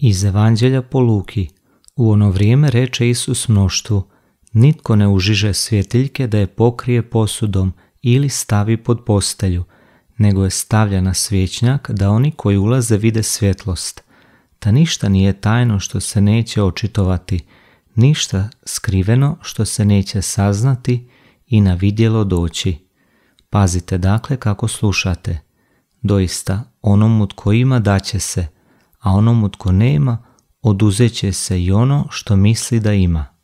Iz Evanđelja po Luki, u ono vrijeme reče Isus mnoštvu, nitko ne užiže svjetiljke da je pokrije posudom ili stavi pod postelju, nego je stavlja na svjećnjak da oni koji ulaze vide svjetlost, Ta ništa nije tajno što se neće očitovati, ništa skriveno što se neće saznati i na vidjelo doći. Pazite dakle kako slušate. Doista, onom tko kojima daće se – a onomu tko nema, oduzet će se i ono što misli da ima.